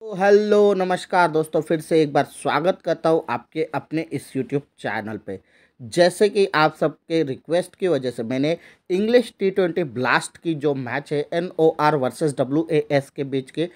तो हेलो नमस्कार दोस्तों फिर से एक बार स्वागत करता हूँ आपके अपने इस यूट्यूब चैनल पे जैसे कि आप सबके रिक्वेस्ट की वजह से मैंने इंग्लिश टी ट्वेंटी ब्लास्ट की जो मैच है N O R versus W A S के बीच के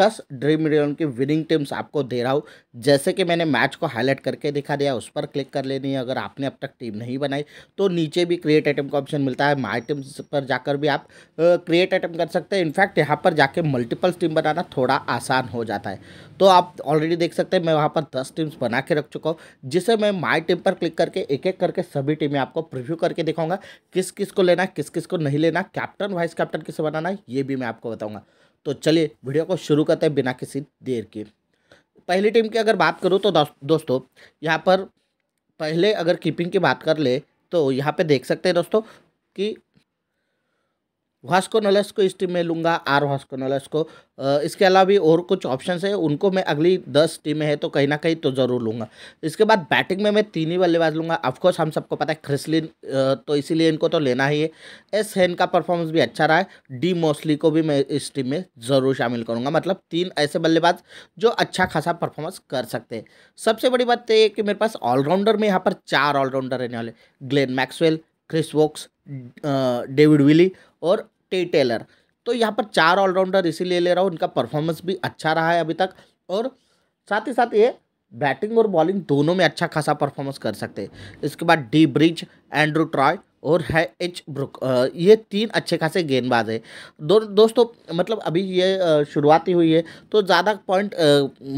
दस ड्रीम इलेवन की विनिंग टीम्स आपको दे रहा हूँ जैसे कि मैंने मैच को हाईलाइट करके दिखा दिया उस पर क्लिक कर लेनी है अगर आपने अब तक टीम नहीं बनाई तो नीचे भी क्रिएट आइटम का ऑप्शन मिलता है माई टीम्स पर जाकर भी आप क्रिएट आइटम कर सकते हैं इनफैक्ट यहाँ पर जाके मल्टीपल टीम बनाना थोड़ा आसान हो जाता है तो आप ऑलरेडी देख सकते हैं मैं वहाँ पर दस टीम्स बना के रख चुका हूँ जिसे मैं माई टीम पर क्लिक करके एक एक करके सभी टीमें आपको प्रिव्यू करके दिखाऊंगा किस किस को लेना किस किस को नहीं लेना कैप्टन वाइस कैप्टन किसे बनाना है ये भी मैं आपको बताऊँगा तो चलिए वीडियो को शुरू करते हैं बिना किसी देर के पहली टीम की अगर बात करूँ तो दोस्तों यहाँ पर पहले अगर कीपिंग की बात कर ले तो यहाँ पर देख सकते हैं दोस्तों कि वास्को नलस को इस टीम में लूँगा आर वास्को नलस को इसके अलावा भी और कुछ ऑप्शन है उनको मैं अगली दस टीमें हैं तो कहीं ना कहीं तो ज़रूर लूँगा इसके बाद बैटिंग में मैं तीन ही बल्लेबाज लूँगा अफकोर्स हम सबको पता है क्रिसलिन तो इसीलिए इनको तो लेना ही है एस हेन का परफॉर्मेंस भी अच्छा रहा है डी मोस्ली को भी मैं इस टीम में ज़रूर शामिल करूँगा मतलब तीन ऐसे बल्लेबाज जो अच्छा खासा परफॉर्मेंस कर सकते हैं सबसे बड़ी बात तो यह कि मेरे पास ऑलराउंडर में यहाँ पर चार ऑलराउंडर रहने वाले Glenn Maxwell Chris Woakes David Willey और टे टेलर तो यहाँ पर चार ऑलराउंडर इसी ले रहा हूँ इनका परफॉर्मेंस भी अच्छा रहा है अभी तक और साथ ही साथ ये बैटिंग और बॉलिंग दोनों में अच्छा खासा परफॉर्मेंस कर सकते हैं इसके बाद डी ब्रिज एंड्रू ट्रॉय और है एच ब्रुक ये तीन अच्छे खासे गेंदबाज है दो दोस्तों मतलब अभी ये शुरुआती हुई है तो ज़्यादा पॉइंट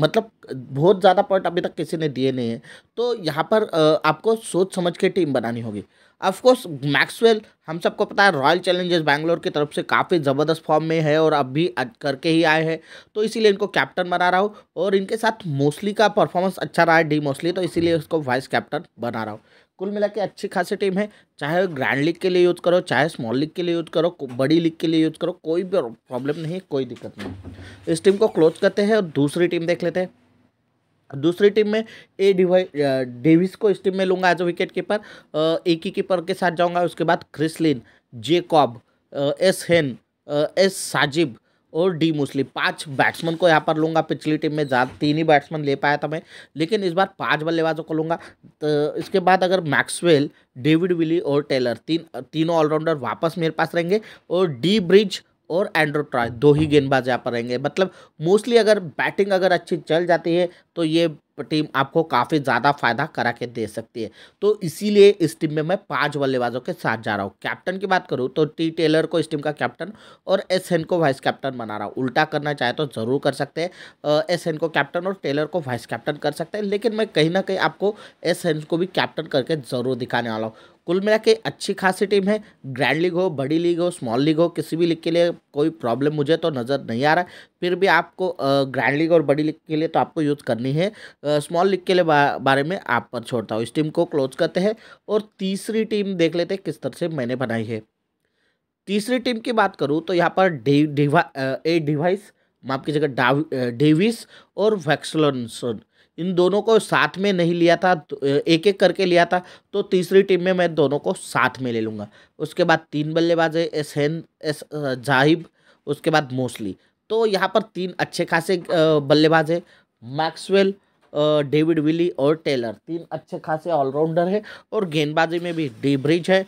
मतलब बहुत ज़्यादा पॉइंट अभी तक किसी ने दिए नहीं है तो यहाँ पर आपको सोच समझ के टीम बनानी होगी ऑफकोर्स मैक्सवेल हम सबको पता है रॉयल चैलेंजर्स बैंगलोर की तरफ से काफ़ी ज़बरदस्त फॉर्म में है और अब भी करके ही आए हैं तो इसीलिए इनको कैप्टन बना रहा हूँ और इनके साथ मोस्टली का परफॉर्मेंस अच्छा रहा है डी मोस्टली तो इसीलिए उसको वाइस कैप्टन बना रहा हूँ कुल मिला के अच्छी खासी टीम है चाहे ग्रैंड लीग के लिए यूज़ करो चाहे स्मॉल लीग के लिए यूज़ करो बड़ी लीग के लिए यूज़ करो कोई भी प्रॉब्लम नहीं कोई दिक्कत नहीं इस टीम को क्लोज करते हैं और दूसरी टीम देख लेते हैं दूसरी टीम में ए डिवाइ डेविस को इस टीम में लूँगा एज अ विकेट कीपर एक ही कीपर के साथ जाऊँगा उसके बाद Chris Lynn Jacobs S Hain S साजिब और डी मुस्लिम पांच बैट्समैन को यहाँ पर लूँगा पिछली टीम में ज़्यादा तीन ही बैट्समैन ले पाया था मैं लेकिन इस बार पांच बल्लेबाजों को लूँगा तो इसके बाद अगर मैक्सवेल डेविड विली और टेलर तीन तीनों ऑलराउंडर वापस मेरे पास रहेंगे और डी ब्रिज और एंड्रो ट्रॉय दो ही हम्म। गेंदबाज यहाँ पर रहेंगे मतलब मोस्टली अगर बैटिंग अगर अच्छी चल जाती है तो ये टीम आपको काफ़ी ज़्यादा फायदा करा के दे सकती है तो इसीलिए इस टीम में मैं पांच बल्लेबाजों के साथ जा रहा हूँ कैप्टन की बात करूँ तो टी टेलर को इस टीम का कैप्टन और एस एन को वाइस कैप्टन बना रहा हूँ उल्टा करना चाहे तो ज़रूर कर सकते हैं एस एन को कैप्टन और टेलर को वाइस कैप्टन कर सकते हैं लेकिन मैं कहीं ना कहीं आपको एस एन को भी कैप्टन करके ज़रूर दिखाने वाला हूँ कुल मिला के अच्छी खासी टीम है ग्रैंड लीग हो बड़ी लीग हो स्मॉल लीग हो किसी भी लीग के लिए कोई प्रॉब्लम मुझे तो नज़र नहीं आ रहा फिर भी आपको ग्रैंड लीग और बड़ी लीग के लिए तो आपको यूज़ करनी है स्मॉल लीग के लिए बा, बारे में आप पर छोड़ता हूँ इस टीम को क्लोज करते हैं और तीसरी टीम देख लेते हैं किस तरह से मैंने बनाई है तीसरी टीम की बात करूँ तो यहाँ पर डि, डिवा, ए डिवाइस माफ जगह डेविस और वैक्सलोनसन इन दोनों को साथ में नहीं लिया था तो, एक एक करके लिया था तो तीसरी टीम में मैं दोनों को साथ में ले लूँगा उसके बाद तीन बल्लेबाज है एस हेन एस जाहिब उसके बाद मोस्टली तो यहाँ पर तीन अच्छे खासे बल्लेबाज है मैक्सवेल डेविड विली और टेलर तीन अच्छे खासे ऑलराउंडर है और गेंदबाजी में भी डी ब्रिज है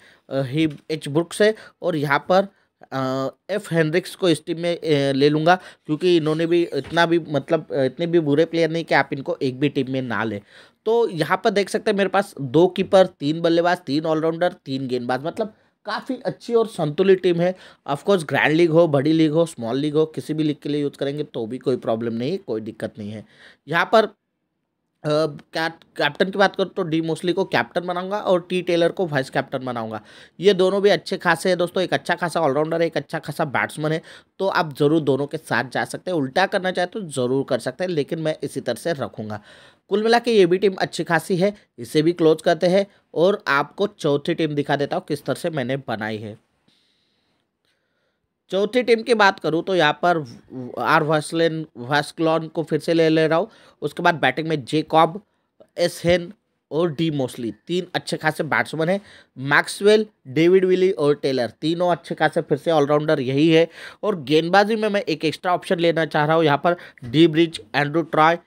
ही एच ब्रुक्स है और यहाँ पर एफ हेनरिक्स को इस टीम में ले लूँगा क्योंकि इन्होंने भी इतना भी मतलब इतने भी बुरे प्लेयर नहीं कि आप इनको एक भी टीम में ना लें तो यहाँ पर देख सकते हैं मेरे पास दो कीपर तीन बल्लेबाज तीन ऑलराउंडर तीन गेंदबाज मतलब काफ़ी अच्छी और संतुलित टीम है ऑफकोर्स ग्रैंड लीग हो बड़ी लीग हो स्मॉल लीग हो किसी भी लीग के लिए यूज़ करेंगे तो भी कोई प्रॉब्लम नहीं है कोई दिक्कत नहीं है यहाँ पर कैट कैप्टन की बात करूँ तो डी मोस्ली को कैप्टन बनाऊंगा और टी टेलर को वाइस कैप्टन बनाऊंगा ये दोनों भी अच्छे खासे हैं दोस्तों एक अच्छा खासा ऑलराउंडर है एक अच्छा खासा बैट्समैन है तो आप ज़रूर दोनों के साथ जा सकते हैं उल्टा करना चाहे तो ज़रूर कर सकते हैं लेकिन मैं इसी तरह से रखूँगा कुल मिला ये भी टीम अच्छी खासी है इसे भी क्लोज करते हैं और आपको चौथी टीम दिखा देता हूँ किस तरह से मैंने बनाई है चौथी टीम की बात करूँ तो यहाँ पर आर वास्लिन वास्कलॉन को फिर से ले ले रहा हूँ उसके बाद बैटिंग में जेकॉब एस हेन और डी मोस्ली तीन अच्छे खासे बैट्समैन हैं मैक्सवेल डेविड विली और टेलर तीनों अच्छे खासे फिर से ऑलराउंडर यही है और गेंदबाजी में मैं एक एक्स्ट्रा ऑप्शन लेना चाह रहा हूँ यहाँ पर D Bridge Andrew Troy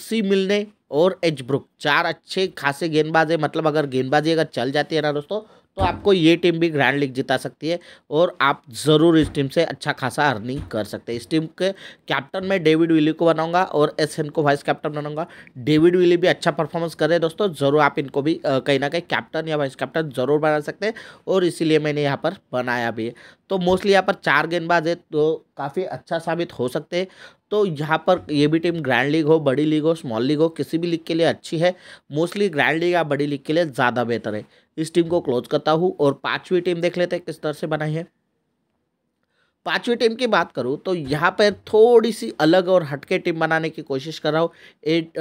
C Milne और एच ब्रुक चार अच्छे खासे गेंदबाज है मतलब अगर गेंदबाजी अगर चल जाती है ना दोस्तों तो आपको ये टीम भी ग्रैंड लीग जिता सकती है और आप ज़रूर इस टीम से अच्छा खासा अर्निंग कर सकते हैं इस टीम के कैप्टन में डेविड विली को बनाऊंगा और एस को वाइस कैप्टन बनाऊंगा डेविड विली भी अच्छा परफॉर्मेंस कर हैं दोस्तों ज़रूर आप इनको भी कहीं ना कहीं कैप्टन या वाइस कैप्टन ज़रूर बना सकते हैं और इसीलिए मैंने यहाँ पर बनाया भी है तो मोस्टली यहाँ पर चार गेंदबाज है तो काफ़ी अच्छा साबित हो सकते हैं तो यहाँ पर ये भी टीम ग्रैंड लीग हो बड़ी लीग हो स्मॉल लीग हो किसी भी लीग के लिए अच्छी है मोस्टली ग्रैंड लीग या बड़ी लीग के लिए ज़्यादा बेहतर है इस टीम को क्लोज करता हूँ और पाँचवीं टीम देख लेते हैं किस तरह से बनाई है पांचवी टीम की बात करूँ तो यहाँ पर थोड़ी सी अलग और हटके टीम बनाने की कोशिश कर रहा हूँ एट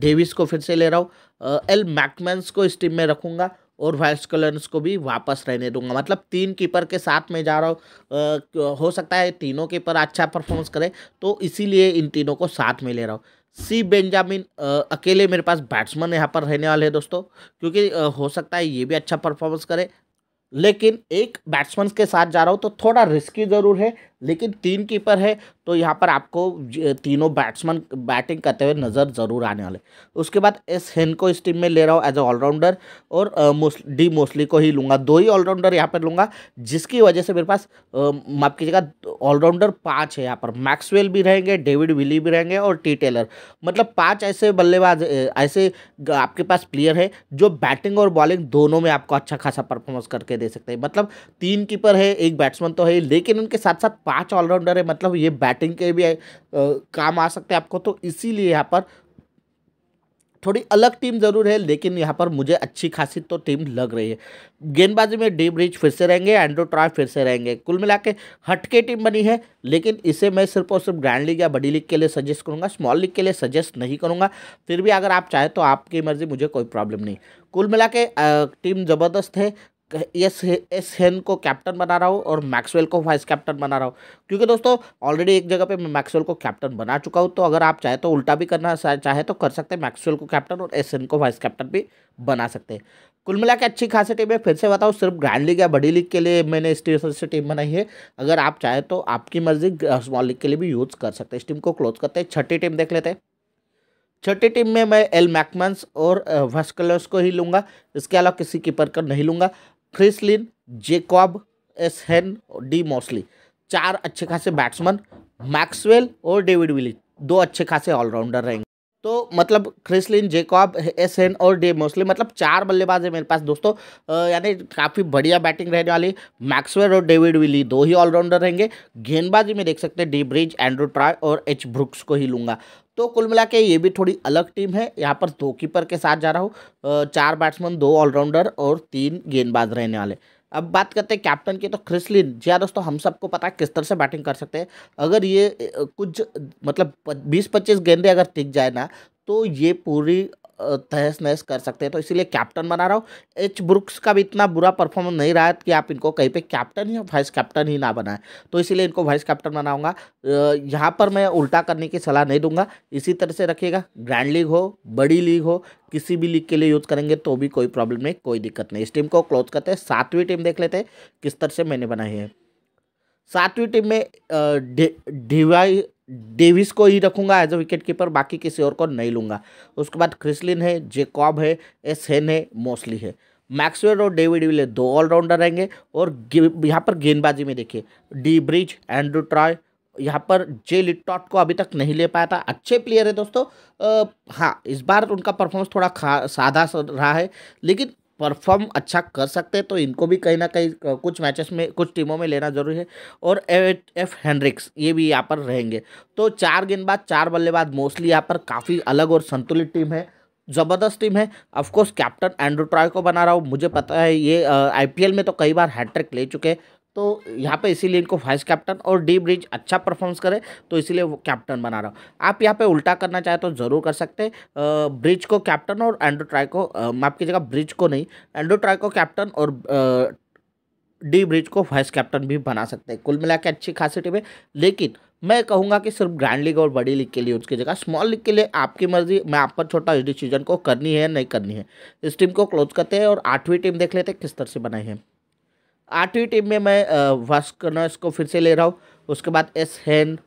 डेविस को फिर से ले रहा हूँ एल मैकमेंस को इस टीम में रखूँगा और वाइस को भी वापस रहने दूंगा मतलब तीन कीपर के साथ में जा रहा हूँ हो सकता है तीनों कीपर अच्छा परफॉर्मेंस करे तो इसीलिए इन तीनों को साथ में ले रहा हूँ सी बेंजामिन अकेले मेरे पास बैट्समैन यहाँ पर रहने वाले हैं दोस्तों क्योंकि आ, हो सकता है ये भी अच्छा परफॉर्मेंस करे लेकिन एक बैट्समैन के साथ जा रहा हूँ तो थोड़ा रिस्की ज़रूर है लेकिन तीन कीपर है तो यहाँ पर आपको तीनों बैट्समैन बैटिंग करते हुए नज़र ज़रूर आने वाले उसके बाद एस हेन को इस टीम में ले रहा हूँ एज ए ऑलराउंडर और डी मोस्टली को ही लूँगा दो ही ऑलराउंडर यहाँ पर लूँगा जिसकी वजह से मेरे पास माफ कीजिएगा ऑलराउंडर पाँच है यहाँ पर मैक्सवेल भी रहेंगे डेविड विली भी रहेंगे और टी टेलर मतलब पाँच ऐसे बल्लेबाज ऐसे आपके पास प्लेयर है जो बैटिंग और बॉलिंग दोनों में आपको अच्छा खासा परफॉर्मेंस करके दे सकते हैं मतलब तीन कीपर है एक बैट्समैन तो है लेकिन उनके साथ साथ पाँच ऑलराउंडर है मतलब ये बैटिंग के भी आ, काम आ सकते हैं आपको तो इसीलिए यहाँ पर थोड़ी अलग टीम जरूर है लेकिन यहाँ पर मुझे अच्छी खासी तो टीम लग रही है गेंदबाजी में डी ब्रिज फिर से रहेंगे एंड्रो ट्रॉय फिर से रहेंगे कुल मिला के हटके टीम बनी है लेकिन इसे मैं सिर्फ और सिर्फ ग्रैंड लीग या बड़ी लीग के लिए सजेस्ट करूँगा स्मॉल लीग के लिए सजेस्ट नहीं करूँगा फिर भी अगर आप चाहें तो आपकी मर्ज़ी मुझे कोई प्रॉब्लम नहीं कुल मिला के टीम ज़बरदस्त है एस एस हेन को कैप्टन बना रहा हूँ और मैक्सवेल को वाइस कैप्टन बना रहा हूँ क्योंकि दोस्तों ऑलरेडी एक जगह पे मैं मैक्सवेल को कैप्टन बना चुका हूँ तो अगर आप चाहे तो उल्टा भी करना चाहे तो कर सकते हैं मैक्सवेल को कैप्टन और एस हेन को वाइस कैप्टन भी बना सकते हैं कुल मिला के अच्छी खासी टीम है फिर से बताओ सिर्फ ग्रैंड लीग या बड़ी लीग के लिए मैंने इस टीम से टीम बनाई है अगर आप चाहें तो आपकी मर्जी स्मॉल लीग के लिए भी यूज़ कर सकते हैं इस टीम को क्लोज करते हैं छठी टीम देख लेते हैं छठी टीम में मैं एल मैकमंस और वस्कलर्स को ही लूँगा इसके अलावा किसी कीपर का नहीं लूँगा Chris Lynn Jacobs S Hain D Mousley चार अच्छे खासे बैट्समैन मैक्सवेल और डेविड विली दो अच्छे खासे ऑलराउंडर रहेंगे तो मतलब क्रिसलिन जेकॉब एसन और डे मोस्ली मतलब चार बल्लेबाज है मेरे पास दोस्तों यानी काफ़ी बढ़िया बैटिंग रहने वाली मैक्सवेल और डेविड विली दो ही ऑलराउंडर रहेंगे गेंदबाजी में देख सकते हैं डी ब्रिज एंड्रू ट्राय और एच ब्रुक्स को ही लूँगा तो कुल मिला के ये भी थोड़ी अलग टीम है यहाँ पर दो कीपर के साथ जा रहा हूँ चार बैट्समैन दो ऑलराउंडर और तीन गेंदबाज रहने वाले अब बात करते हैं कैप्टन की तो क्रिसलिन जी हाँ दोस्तों हम सबको पता है किस तरह से बैटिंग कर सकते हैं अगर ये कुछ मतलब बीस पच्चीस गेंदे अगर टिक जाए ना तो ये पूरी तहस नहस कर सकते हैं तो इसीलिए कैप्टन बना रहा हूँ एच ब्रुक्स का भी इतना बुरा परफॉर्मेंस नहीं रहा है कि आप इनको कहीं पे कैप्टन या वाइस कैप्टन ही ना बनाएं तो इसीलिए इनको वाइस कैप्टन बनाऊंगा यहाँ पर मैं उल्टा करने की सलाह नहीं दूंगा इसी तरह से रखिएगा ग्रैंड लीग हो बड़ी लीग हो किसी भी लीग के लिए यूज़ करेंगे तो भी कोई प्रॉब्लम नहीं कोई दिक्कत नहीं इस टीम को क्लोज करते हैं सातवीं टीम देख लेते हैं किस तरह से मैंने बनाई है सातवीं टीम में डिवाई डेविस को ही रखूंगा एज अ विकेट कीपर बाकी किसी और को नहीं लूंगा उसके बाद क्रिसलिन है जेकॉब है एस हेन है मोस्टली है मैक्सवेल और डेविड विले दो ऑलराउंडर रहेंगे और यहाँ पर गेंदबाजी में देखिए डी ब्रिज एंड्रू ट्रॉय यहाँ पर जे लिटॉट को अभी तक नहीं ले पाया था अच्छे प्लेयर है दोस्तों हाँ इस बार उनका परफॉर्मेंस थोड़ा खा सादा रहा है लेकिन परफॉर्म अच्छा कर सकते हैं तो इनको भी कहीं ना कहीं कुछ मैचेस में कुछ टीमों में लेना जरूरी है और एफ हैंड्रिक्स ये भी यहाँ पर रहेंगे तो चार गेंदबाज चार बल्लेबाज मोस्टली यहाँ पर काफ़ी अलग और संतुलित टीम है ज़बरदस्त टीम है ऑफकोर्स कैप्टन एंड्रू ट्रॉय को बना रहा हूँ मुझे पता है ये आईपीएल में तो कई बार हैट्रिक ले चुके हैं तो यहाँ पे इसीलिए इनको वाइस कैप्टन और डी ब्रिज अच्छा परफॉर्मेंस करे तो इसीलिए वो कैप्टन बना रहा हूँ आप यहाँ पे उल्टा करना चाहे तो ज़रूर कर सकते हैं ब्रिज को कैप्टन और एंड्रो ट्राई को माफ की जगह ब्रिज को नहीं एंड्रो ट्राई को कैप्टन और डी ब्रिज को वाइस कैप्टन भी बना सकते हैं कुल मिला के अच्छी खासी टीम है लेकिन मैं कहूँगा कि सिर्फ ग्रैंड लीग और बड़ी लीग के लिए उसकी जगह स्मॉल लीग के लिए आपकी मर्जी मैं आप पर छोटा इस डिसीजन को करनी है या नहीं करनी है इस टीम को क्लोज करते हैं और आठवीं टीम देख लेते हैं किस तरह से बनाई है आठवीं टीम में मैं वास्कनर्स को फिर से ले रहा हूँ उसके बाद एस हैन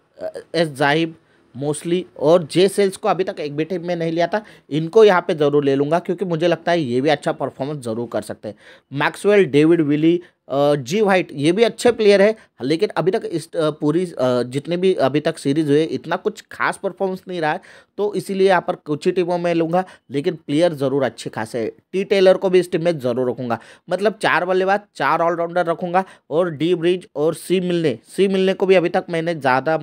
एस जाहिब मोस्टली और जे सेल्स को अभी तक एक भी टीम में नहीं लिया था इनको यहाँ पे ज़रूर ले लूँगा क्योंकि मुझे लगता है ये भी अच्छा परफॉर्मेंस ज़रूर कर सकते हैं Maxwell David Willey G White ये भी अच्छे प्लेयर है लेकिन अभी तक इस पूरी जितने भी अभी तक सीरीज हुए इतना कुछ खास परफॉर्मेंस नहीं रहा है तो इसीलिए यहाँ पर कुछ ही टीमों में लूँगा लेकिन प्लेयर ज़रूर अच्छे खासे टी टेलर को भी इस टीम में ज़रूर रखूँगा मतलब चार बल्लेबाज चार ऑलराउंडर रखूँगा और डी ब्रिज और सी मिलने सी मिलने को भी अभी तक मैंने ज़्यादा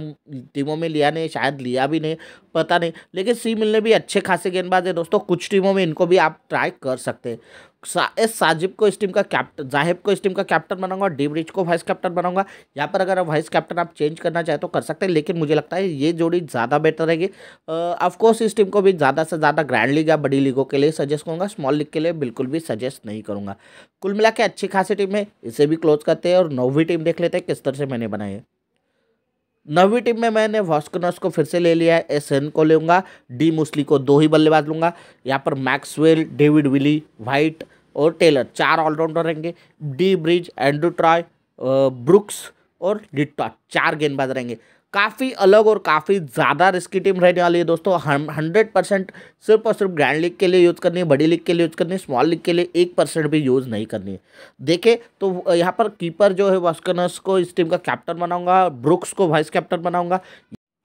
टीमों में लिया नहीं शायद लिया भी नहीं पता नहीं लेकिन सी मिलने भी अच्छे खासे गेंदबाज है दोस्तों कुछ टीमों में इनको भी आप ट्राई कर सकते हैं सा, एस साजिब को इस टीम का कैप्टन जाहिब को इस टीम का कैप्टन बनाऊंगा डी ब्रिज को वाइस कैप्टन बनाऊंगा यहाँ पर अगर वाइस कैप्टन आप चेंज करना चाहें तो कर सकते हैं लेकिन मुझे लगता है ये जोड़ी ज़्यादा बेटर रहेगी ऑफकोर्स इस टीम को भी ज़्यादा से ज़्यादा ग्रैंड लीग या बड़ी लीगों के लिए सजेस्ट करूँगा स्मॉल लीग के लिए बिल्कुल भी सजेस्ट नहीं करूँगा कुल मिला के अच्छी खासी टीम है इसे भी क्लोज करते हैं और नौवीं टीम देख लेते हैं किस तरह से मैंने बनाई है नवी टीम में मैंने वॉस्कनर्स को फिर से ले लिया है एस एन को लूँगा डी मुस्ली को दो ही बल्लेबाज लूँगा यहाँ पर मैक्सवेल डेविड विली वाइट और टेलर चार ऑलराउंडर रहेंगे D Bridge Andrew Troy Brooks और लिट्टा चार गेंदबाज रहेंगे काफ़ी अलग और काफ़ी ज़्यादा रिस्की टीम रहने वाली है दोस्तों हम हंड्रेड परसेंट सिर्फ और सिर्फ ग्रैंड लीग के लिए यूज़ करनी है बड़ी लीग के लिए यूज़ करनी है स्मॉल लीग के लिए एक परसेंट भी यूज़ नहीं करनी है देखे तो यहाँ पर कीपर जो है वास्कनस को इस टीम का कैप्टन बनाऊंगा ब्रुक्स को वाइस कैप्टन बनाऊंगा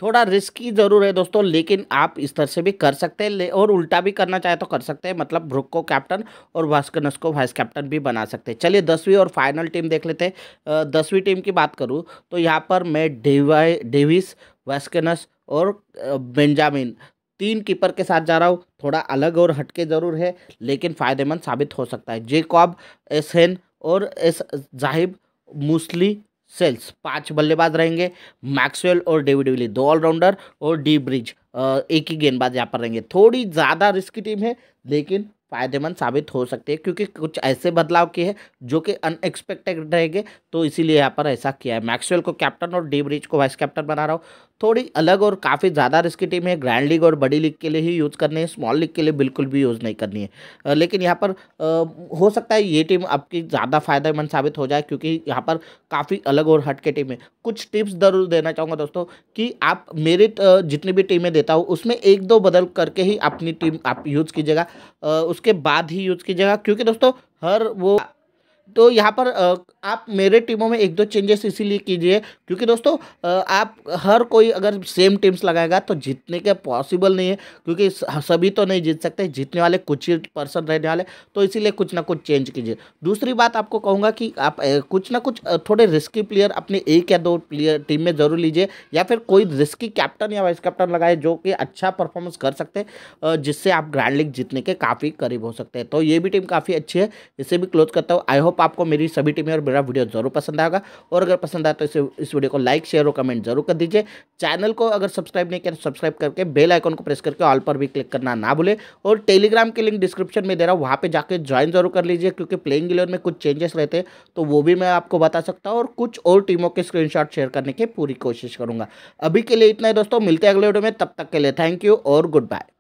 थोड़ा रिस्की ज़रूर है दोस्तों लेकिन आप इस तरह से भी कर सकते हैं और उल्टा भी करना चाहे तो कर सकते हैं मतलब ब्रुक को कैप्टन और भास्करनस को वाइस कैप्टन भी बना सकते हैं चलिए दसवीं और फाइनल टीम देख लेते हैं दसवीं टीम की बात करूँ तो यहाँ पर मैं डेवाई डेविस वास्कनस और बेंजामिन तीन कीपर के साथ जा रहा हूँ थोड़ा अलग और हटके ज़रूर है लेकिन फ़ायदेमंद साबित हो सकता है जेकॉब एसहन और एस जाहिब मुस्ली सेल्स पांच बल्लेबाज रहेंगे मैक्सवेल और डेविड विली दो ऑलराउंडर और डी ब्रिज एक ही गेंदबाज यहाँ पर रहेंगे थोड़ी ज़्यादा रिस्की टीम है लेकिन फायदेमंद साबित हो सकते हैं क्योंकि कुछ ऐसे बदलाव किए हैं जो कि अनएक्सपेक्टेड रहेंगे तो इसीलिए यहाँ पर ऐसा किया है मैक्सवेल को कैप्टन और डी ब्रिज को वाइस कैप्टन बना रहा हूँ थोड़ी अलग और काफ़ी ज़्यादा रिस्की टीम है ग्रैंड लीग और बड़ी लीग के लिए ही यूज़ करनी है स्मॉल लीग के लिए बिल्कुल भी यूज़ नहीं करनी है लेकिन यहाँ पर हो सकता है ये टीम आपकी ज़्यादा फायदेमंद साबित हो जाए क्योंकि यहाँ पर काफ़ी अलग और हट के टीम है कुछ टिप्स ज़रूर देना चाहूँगा दोस्तों कि आप मेरी जितनी भी टीमें देता हूँ उसमें एक दो बदल करके ही अपनी टीम आप यूज़ कीजिएगा उसके बाद ही यूज़ कीजिएगा क्योंकि दोस्तों हर वो तो यहाँ पर आप मेरे टीमों में एक दो चेंजेस इसीलिए कीजिए क्योंकि दोस्तों आप हर कोई अगर सेम टीम्स लगाएगा तो जीतने के पॉसिबल नहीं है क्योंकि सभी तो नहीं जीत सकते जीतने वाले कुछ ही पर्सन रहने वाले तो इसीलिए कुछ ना कुछ चेंज कीजिए दूसरी बात आपको कहूँगा कि आप कुछ ना कुछ थोड़े रिस्की प्लेयर अपने एक या दो प्लेयर टीम में ज़रूर लीजिए या फिर कोई रिस्की कैप्टन या वाइस कैप्टन लगाए जो कि अच्छा परफॉर्मेंस कर सकते जिससे आप ग्रैंड लीग जीतने के काफ़ी करीब हो सकते हैं तो ये भी टीम काफ़ी अच्छी है इसे भी क्लोज करता हूँ आई होप होप आपको मेरी सभी टीमें और मेरा वीडियो जरूर पसंद आएगा और अगर पसंद आए तो इसे इस वीडियो को लाइक शेयर और कमेंट जरूर कर दीजिए चैनल को अगर सब्सक्राइब नहीं किया तो सब्सक्राइब करके बेल आइकन को प्रेस करके ऑल पर भी क्लिक करना ना भूले और टेलीग्राम के लिंक डिस्क्रिप्शन में दे रहा हूँ वहाँ पर जाकर ज्वाइन जरूर कर लीजिए क्योंकि प्लेइंग इलेवन में कुछ चेंजेस रहते हैं तो वो भी मैं आपको बता सकता हूँ और कुछ और टीमों के स्क्रीनशॉट शेयर करने की पूरी कोशिश करूँगा अभी के लिए इतना ही दोस्तों मिलते हैं अगले वीडियो में तब तक के लिए थैंक यू और गुड बाय